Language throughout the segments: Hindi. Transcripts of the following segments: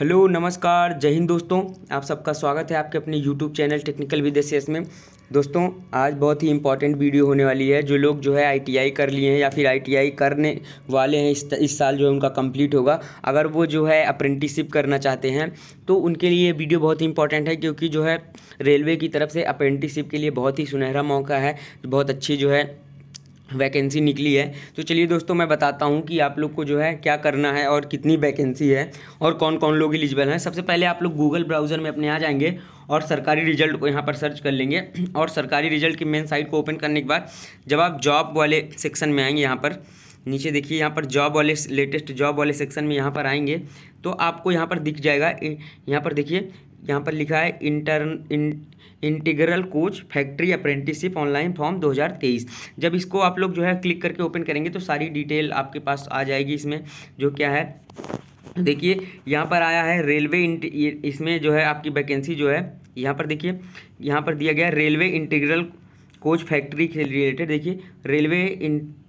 हेलो नमस्कार जय हिंद दोस्तों आप सबका स्वागत है आपके अपने यूट्यूब चैनल टेक्निकल विदेशियस में दोस्तों आज बहुत ही इंपॉर्टेंट वीडियो होने वाली है जो लोग जो है आईटीआई कर लिए हैं या फिर आईटीआई करने वाले हैं इस, इस साल जो है उनका कंप्लीट होगा अगर वो जो है अप्रेंटिसिप करना चाहते हैं तो उनके लिए वीडियो बहुत ही इंपॉर्टेंट है क्योंकि जो है रेलवे की तरफ से अप्रेंटिसिप के लिए बहुत ही सुनहरा मौका है बहुत अच्छी जो है वैकेंसी निकली है तो चलिए दोस्तों मैं बताता हूँ कि आप लोग को जो है क्या करना है और कितनी वैकेंसी है और कौन कौन लोग एलिजिबल हैं सबसे पहले आप लोग गूगल ब्राउज़र में अपने आ जाएंगे और सरकारी रिजल्ट को यहाँ पर सर्च कर लेंगे और सरकारी रिजल्ट की मेन साइट को ओपन करने के बाद जब आप जॉब वाले सेक्शन में आएंगे यहाँ पर नीचे देखिए यहाँ पर जॉब वाले लेटेस्ट जॉब वाले सेक्शन में यहाँ पर आएंगे तो आपको यहाँ पर दिख जाएगा यहाँ पर देखिए यहाँ पर लिखा है intern integral coach factory apprenticeship online form 2023 जब इसको आप लोग जो है क्लिक करके ओपन करेंगे तो सारी डिटेल आपके पास आ जाएगी इसमें जो क्या है देखिए यहाँ पर आया है रेलवे इसमें जो है आपकी वैकेंसी जो है यहाँ पर देखिए यहाँ पर दिया गया रेलवे इंटीग्रल कोच फैक्ट्री के रिलेटेड देखिए railway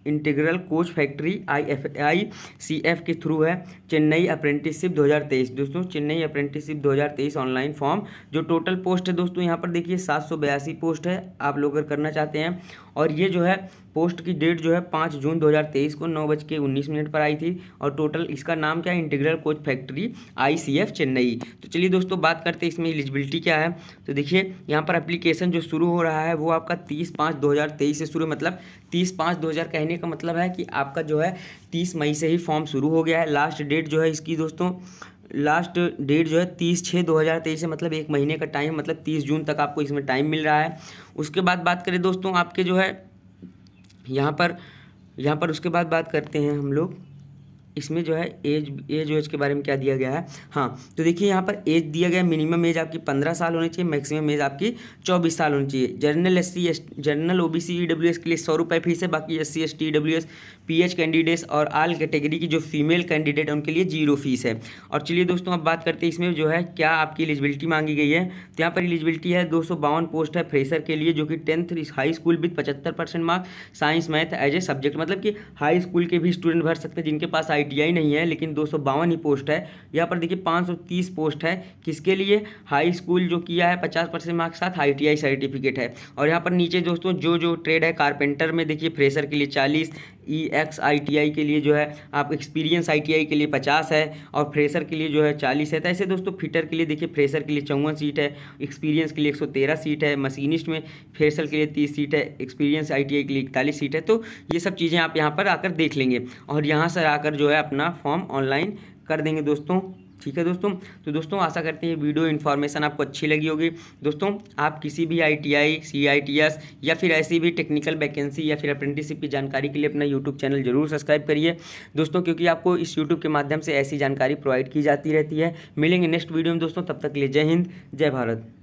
integral coach factory I F I C F के थ्रू है चेन्नई अप्रेंटिसशिप 2023 दोस्तों चेन्नई अप्रेंटिसशिप 2023 ऑनलाइन फॉर्म जो टोटल पोस्ट है दोस्तों यहाँ पर देखिए सात सौ बयासी पोस्ट है आप लोग अगर करना चाहते हैं और ये जो है पोस्ट की डेट जो है पाँच जून 2023 को नौ बज के उन्नीस मिनट पर आई थी और टोटल इसका नाम क्या है integral coach factory I C F Chennai तो चलिए दोस्तों बात करते हैं इसमें एलिजिबिलिटी क्या है तो देखिए यहाँ पर अप्लीकेशन जो शुरू हो रहा है वो आपका तीस पाँच दो हज़ार तेईस से शुरू मतलब तीस पाँच दो हज़ार कहने का मतलब है कि आपका जो है तीस मई से ही फॉर्म शुरू हो गया है लास्ट डेट जो है इसकी दोस्तों लास्ट डेट जो है तीस छः दो हज़ार तेईस है मतलब एक महीने का टाइम मतलब तीस जून तक आपको इसमें टाइम मिल रहा है उसके बाद बात करें दोस्तों आपके जो है यहाँ पर यहाँ पर उसके बाद बात करते हैं हम लोग इसमें जो है एज एज वेज के बारे में क्या दिया गया है हाँ तो देखिए यहाँ पर एज दिया गया मिनिमम एज आपकी पंद्रह साल होनी चाहिए मैक्सिमम एज आपकी चौबीस साल होनी चाहिए general S C S general O B C E W S के लिए सौ रुपये फीस है बाकी S C S T W S P H candidates और आल कैटेगरी की जो फीमेल कैंडिडेट है उनके लिए जीरो फीस है और चलिए दोस्तों अब बात करते हैं इसमें जो है क्या आपकी एलिजिबिलिटी मांगी गई है तो यहाँ पर एलिजिबिलिटी है दो पोस्ट है फ्रेशर के लिए जो कि टेंथ हाई स्कूल विथ पचहत्तर marks science math as a subject मतलब कि हाई स्कूल के भी स्टूडेंट भर सकते हैं जिनके पास आई आइडिया ही नहीं है लेकिन दो ही पोस्ट है यहाँ पर देखिए 530 पोस्ट है किसके लिए हाई स्कूल जो किया है 50 परसेंट मार्क्स साथ आई सर्टिफिकेट है और यहाँ पर नीचे दोस्तों जो जो ट्रेड है कारपेंटर में देखिए फ्रेशर के लिए चालीस ई एक्स आई टी आई के लिए जो है आप एक्सपीरियंस आई टी आई के लिए पचास है और फ्रेशर के लिए जो है चालीस है तो ऐसे दोस्तों फिटर के लिए देखिए फ्रेशर के लिए चौवन सीट है एक्सपीरियंस के लिए एक सौ तेरह सीट है मशीनिस्ट में फ्रेशर के लिए तीस सीट है एक्सपीरियंस आई टी आई के लिए इकतालीस सीट है तो ये सब चीज़ें आप यहाँ पर आकर देख लेंगे और यहाँ से आकर जो है अपना फॉर्म ऑनलाइन कर देंगे दोस्तों ठीक है दोस्तों तो दोस्तों आशा करते हैं वीडियो इन्फॉर्मेशन आपको अच्छी लगी होगी दोस्तों आप किसी भी आईटीआई सीआईटीएस या फिर ऐसी भी टेक्निकल वैकेंसी या फिर अप्रेंटिसिप की जानकारी के लिए अपना यूट्यूब चैनल जरूर सब्सक्राइब करिए दोस्तों क्योंकि आपको इस यूट्यूब के माध्यम से ऐसी जानकारी प्रोवाइड की जाती रहती है मिलेंगे नेक्स्ट वीडियो में दोस्तों तब तक के लिए जय हिंद जय भारत